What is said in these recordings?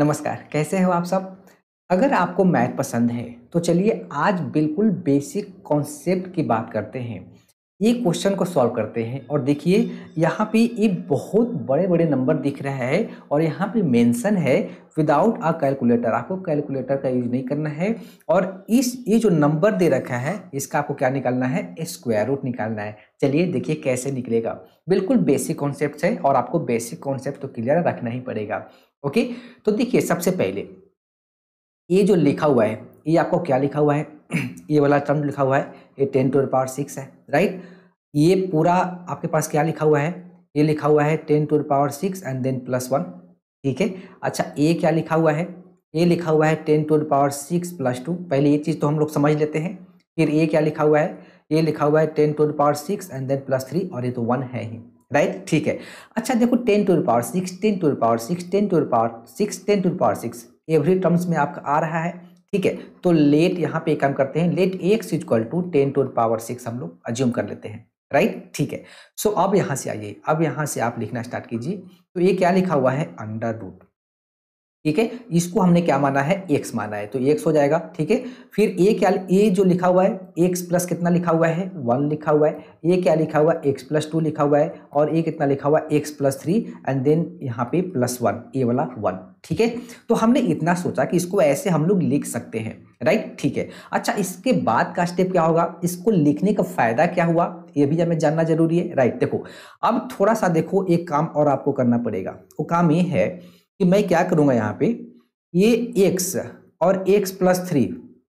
नमस्कार कैसे हो आप सब अगर आपको मैथ पसंद है तो चलिए आज बिल्कुल बेसिक कॉन्सेप्ट की बात करते हैं ये क्वेश्चन को सॉल्व करते हैं और देखिए यहाँ पे ये बहुत बड़े बड़े नंबर दिख रहा है और यहाँ पे मेंशन है विदाउट अ कैलकुलेटर आपको कैलकुलेटर का यूज नहीं करना है और इस ये जो नंबर दे रखा है इसका आपको क्या निकालना है स्क्वायर रूट निकालना है चलिए देखिए कैसे निकलेगा बिल्कुल बेसिक कॉन्सेप्ट है और आपको बेसिक कॉन्सेप्ट तो क्लियर रखना ही पड़ेगा ओके तो देखिए सबसे पहले ये जो लिखा हुआ है ये आपको क्या लिखा हुआ है ये वाला टर्म लिखा हुआ है ये टेन टू पावर सिक्स है राइट ये पूरा आपके पास क्या लिखा हुआ है ये लिखा हुआ है ten to power six and then plus one ठीक है अच्छा ये क्या लिखा हुआ है ये लिखा हुआ है ten to power six plus two पहले ये चीज़ तो हम लोग समझ लेते हैं फिर ये क्या लिखा हुआ है ये लिखा हुआ है ten to power six and then plus three और ये तो वन है ही राइट ठीक है अच्छा देखो ten to power six ten to power six ten to power six ten to power six every terms में आपका आ रहा है ठीक है तो लेट यहाँ पे एक काम करते हैं let x equal to ten to power six हम लोग अज्यूम कर लेते हैं राइट ठीक है सो अब यहाँ से आइए अब यहाँ से आप लिखना स्टार्ट कीजिए तो ये क्या लिखा हुआ है अंडर रूट ठीक है इसको हमने क्या माना है एक्स माना है तो एक्स हो जाएगा ठीक है फिर ए क्या ए जो लिखा हुआ है एक्स प्लस कितना लिखा हुआ है वन लिखा हुआ है ए क्या लिखा हुआ है एक्स प्लस टू लिखा हुआ है और ए कितना लिखा हुआ है x plus three and then यहाँ पे प्लस वन ए वाला वन ठीक है तो हमने इतना सोचा कि इसको ऐसे हम लोग लिख सकते हैं राइट ठीक है अच्छा इसके बाद का स्टेप क्या होगा इसको लिखने का फायदा क्या हुआ ये भी हमें जानना जरूरी है राइट देखो अब थोड़ा सा देखो एक काम और आपको करना पड़ेगा वो काम ये है कि मैं क्या करूंगा यहाँ पे ये एक्स और एक्स प्लस थ्री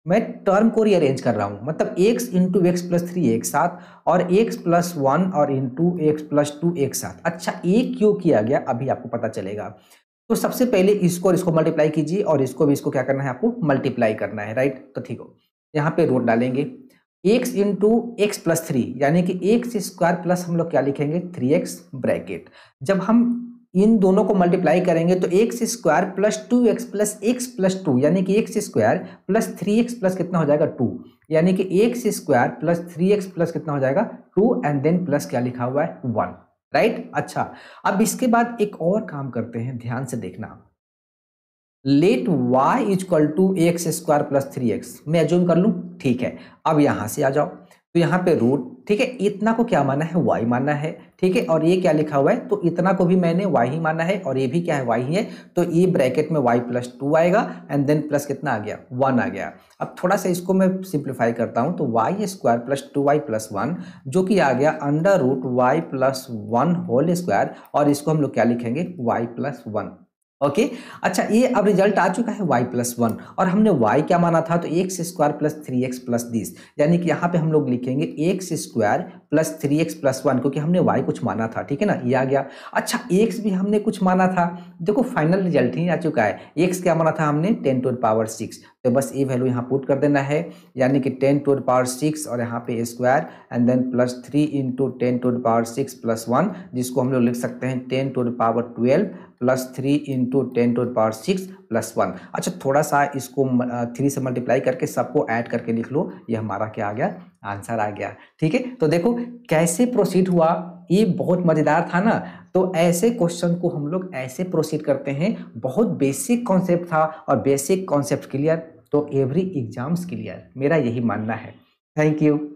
मैं टर्म को रीअरेंज कर रहा हूँ मतलब x into x plus three एक साथ और एक्स प्लस वन और इंटू एक्स प्लस टू एक साथ अच्छा ये क्यों किया गया अभी आपको पता चलेगा तो सबसे पहले इसको और इसको मल्टीप्लाई कीजिए और इसको भी इसको क्या करना है आपको मल्टीप्लाई करना है राइट तो ठीक हो यहाँ पे रोड डालेंगे x into x plus three यानी कि एक्स स्क्वायर प्लस हम लोग क्या लिखेंगे थ्री एक्स ब्रैकेट जब हम इन दोनों को मल्टीप्लाई करेंगे तो x square plus two x plus x plus two यानी कि x square plus three x plus कितना हो जाएगा टू यानी कि x square plus three x plus कितना हो जाएगा टू एंड देन प्लस क्या लिखा हुआ है वन राइट अच्छा अब इसके बाद एक और काम करते हैं ध्यान से देखना let y equal to x square plus three x मैं एज्यूम कर लूँ ठीक है अब यहाँ से आ जाओ तो यहाँ पे रूट ठीक है इतना को क्या माना है वाई माना है ठीक है और ये क्या लिखा हुआ है तो इतना को भी मैंने वाई ही माना है और ये भी क्या है वाई ही है तो ये e ब्रैकेट में वाई प्लस टू आएगा एंड देन प्लस कितना आ गया वन आ गया अब थोड़ा सा इसको मैं सिंप्लीफाई करता हूँ तो y square plus two y plus one जो कि आ गया under root y plus one whole square और इसको हम लोग क्या लिखेंगे वाई प्लस वन ओके अच्छा ये अब रिजल्ट आ चुका है वाई प्लस वन और हमने वाई क्या माना था तो x square plus three x plus बीस यानी कि यहाँ पे हम लोग लिखेंगे x square plus three x plus one क्योंकि हमने वाई कुछ माना था ठीक है ना ये आ गया अच्छा एक्स भी हमने कुछ माना था देखो फाइनल रिजल्ट ही आ चुका है एक्स क्या माना था हमने टेन टू पावर सिक्स तो बस ये वैल्यू यहाँ पुट कर देना है यानी कि टेन टू पावर सिक्स और यहाँ पे square and then plus three into ten to power six plus one जिसको हम लोग लिख सकते हैं ten to power twelve plus three in into ten to power six plus one अच्छा थोड़ा सा इसको थ्री से मल्टीप्लाई करके सबको ऐड करके लिख लो ये हमारा क्या आ गया आंसर आ गया ठीक है तो देखो कैसे प्रोसीड हुआ ये बहुत मज़ेदार था ना तो ऐसे क्वेश्चन को हम लोग ऐसे प्रोसीड करते हैं बहुत बेसिक कॉन्सेप्ट था और बेसिक कॉन्सेप्ट क्लियर तो एवरी एग्जाम्स क्लियर मेरा यही मानना है थैंक यू